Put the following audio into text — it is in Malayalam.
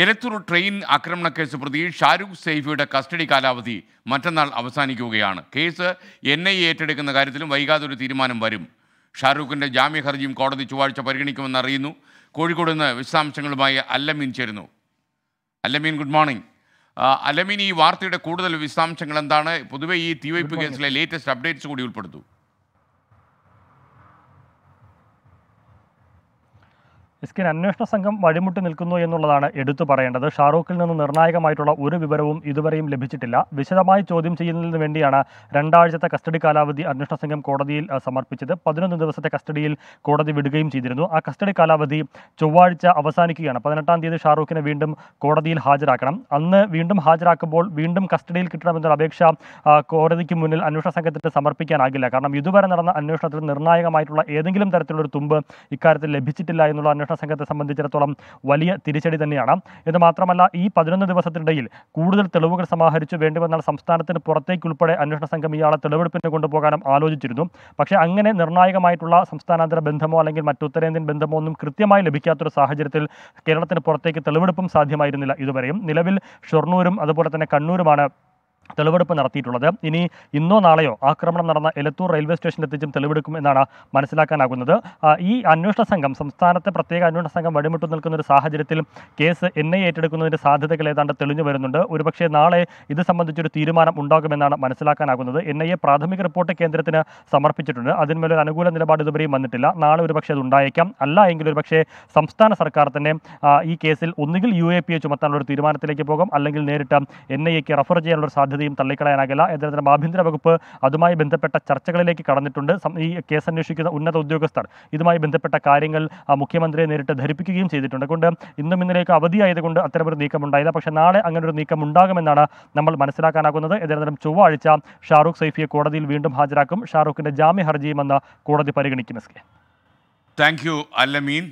എലത്തൂർ ട്രെയിൻ ആക്രമണക്കേസ് പ്രതി ഷാരൂഖ് സെയ്ഫിയുടെ കസ്റ്റഡി കാലാവധി മറ്റന്നാൾ അവസാനിക്കുകയാണ് കേസ് എൻ ഐ ഏറ്റെടുക്കുന്ന കാര്യത്തിലും വൈകാതെ ഒരു തീരുമാനം വരും ഷാരൂഖിൻ്റെ ജാമ്യ ഹർജിയും കോടതി ചൊവ്വാഴ്ച പരിഗണിക്കുമെന്ന് അറിയുന്നു കോഴിക്കോട് നിന്ന് വിശദാംശങ്ങളുമായി അല്ലമീൻ ചേരുന്നു അല്ലമീൻ ഗുഡ് മോർണിംഗ് അലമീൻ ഈ വാർത്തയുടെ കൂടുതൽ വിശദാംശങ്ങൾ എന്താണ് പൊതുവേ ഈ തീവയ്പ്പ് കേസിലെ ലേറ്റസ്റ്റ് അപ്ഡേറ്റ്സ് കൂടി ഉൾപ്പെടുത്തു മിസ്കിൻ അന്വേഷണ സംഘം വഴിമുട്ടി നിൽക്കുന്നു എന്നുള്ളതാണ് എടുത്തു പറയേണ്ടത് ഷാറൂഖിൽ നിന്ന് നിർണായകമായിട്ടുള്ള ഒരു വിവരവും ഇതുവരെയും ലഭിച്ചിട്ടില്ല വിശദമായി ചോദ്യം ചെയ്യുന്നതിന് വേണ്ടിയാണ് രണ്ടാഴ്ചത്തെ കസ്റ്റഡി കാലാവധി അന്വേഷണ സംഘം കോടതിയിൽ സമർപ്പിച്ചത് പതിനൊന്ന് ദിവസത്തെ കസ്റ്റഡിയിൽ കോടതി വിടുകയും ചെയ്തിരുന്നു ആ കസ്റ്റഡി കാലാവധി ചൊവ്വാഴ്ച അവസാനിക്കുകയാണ് പതിനെട്ടാം തീയതി ഷാറൂഖിനെ വീണ്ടും കോടതിയിൽ ഹാജരാക്കണം അന്ന് വീണ്ടും ഹാജരാക്കുമ്പോൾ വീണ്ടും കസ്റ്റഡിയിൽ കിട്ടണമെന്നൊരു അപേക്ഷ കോടതിക്ക് മുന്നിൽ അന്വേഷണ സംഘത്തിന് സമർപ്പിക്കാനാകില്ല കാരണം ഇതുവരെ നടന്ന അന്വേഷണത്തിൽ നിർണായകമായിട്ടുള്ള ഏതെങ്കിലും തരത്തിലുള്ള ഒരു തുമ്പ് ഇക്കാര്യത്തിൽ ലഭിച്ചിട്ടില്ല എന്നുള്ള അന്വേഷണ സംഘത്തെ സംബന്ധിച്ചിടത്തോളം വലിയ തിരിച്ചടി തന്നെയാണ് ഇത് മാത്രമല്ല ഈ പതിനൊന്ന് ദിവസത്തിനിടയിൽ കൂടുതൽ തെളിവുകൾ സമാഹരിച്ചു വേണ്ടിവന്നാൽ സംസ്ഥാനത്തിന് പുറത്തേക്കുൾപ്പെടെ അന്വേഷണ സംഘം ഇയാളെ തെളിവെടുപ്പിന് കൊണ്ടുപോകാനും ആലോചിച്ചിരുന്നു പക്ഷേ അങ്ങനെ നിർണായകമായിട്ടുള്ള സംസ്ഥാനാന്തര ബന്ധമോ അല്ലെങ്കിൽ മറ്റു ഉത്തരേന്ത്യൻ ബന്ധമോ ഒന്നും കൃത്യമായി ലഭിക്കാത്തൊരു സാഹചര്യത്തിൽ കേരളത്തിന് പുറത്തേക്ക് തെളിവെടുപ്പും സാധ്യമായിരുന്നില്ല ഇതുവരെയും നിലവിൽ ഷൊർണൂരും അതുപോലെ തന്നെ കണ്ണൂരുമാണ് തെളിവെടുപ്പ് നടത്തിയിട്ടുള്ളത് ഇനി ഇന്നോ നാളെയോ ആക്രമണം നടന്ന എലത്തൂർ റെയിൽവേ സ്റ്റേഷനിൽ എത്തിച്ചും തെളിവെടുക്കും എന്നാണ് മനസ്സിലാക്കാനാകുന്നത് ഈ അന്വേഷണ സംഘം സംസ്ഥാനത്തെ പ്രത്യേക അന്വേഷണ സംഘം വഴിമുട്ടു നിൽക്കുന്ന ഒരു സാഹചര്യത്തിൽ കേസ് എൻ ഐ ഏറ്റെടുക്കുന്നതിൻ്റെ സാധ്യതകൾ ഏതാണ്ട് തെളിഞ്ഞു വരുന്നുണ്ട് ഒരുപക്ഷേ നാളെ ഇത് സംബന്ധിച്ചൊരു തീരുമാനം ഉണ്ടാകുമെന്നാണ് മനസ്സിലാക്കാനാകുന്നത് എൻ ഐ എ പ്രാഥമിക റിപ്പോർട്ട് കേന്ദ്രത്തിന് സമർപ്പിച്ചിട്ടുണ്ട് അതിന്മേലൊരു ഒരു അനുകൂല നിലപാട് ഇതുവരെയും വന്നിട്ടില്ല നാളെ ഒരുപക്ഷെ അത് ഉണ്ടായേക്കാം അല്ല എങ്കിൽ ഒരുപക്ഷെ സംസ്ഥാന സർക്കാർ തന്നെ ഈ കേസിൽ ഒന്നുകിൽ യു എ പി എ ചുമത്താനുള്ള ഒരു തീരുമാനത്തിലേക്ക് പോകും അല്ലെങ്കിൽ നേരിട്ട് എൻ ഐ എക്ക് റഫർ ചെയ്യാനുള്ള സാധ്യത സാധ്യതയും തള്ളിക്കളയാനാകില്ല ഇത്തരത്തിലും ആഭ്യന്തര വകുപ്പ് അതുമായി ബന്ധപ്പെട്ട ചർച്ചകളിലേക്ക് കടന്നിട്ടുണ്ട് ഈ കേസ് അന്വേഷിക്കുന്ന ഉന്നത ഉദ്യോഗസ്ഥർ ഇതുമായി ബന്ധപ്പെട്ട കാര്യങ്ങൾ മുഖ്യമന്ത്രിയെ നേരിട്ട് ധരിപ്പിക്കുകയും ചെയ്തിട്ടുണ്ട് കൊണ്ട് ഇന്നും ഇന്നലേക്ക് അവധിയായതുകൊണ്ട് അത്തരമൊരു ഉണ്ടായില്ല പക്ഷേ നാളെ അങ്ങനൊരു നീക്കം ഉണ്ടാകുമെന്നാണ് നമ്മൾ മനസ്സിലാക്കാനാകുന്നത് ഏതായാലും ചൊവ്വാഴ്ച ഷാറൂഖ് സൈഫിയെ കോടതിയിൽ വീണ്ടും ഹാജരാക്കും ഷാറൂഖിന്റെ ജാമ്യ ഹർജിയുമെന്ന് കോടതി പരിഗണിക്കും എസ് കെ താങ്ക് യു അല്ലമീൻ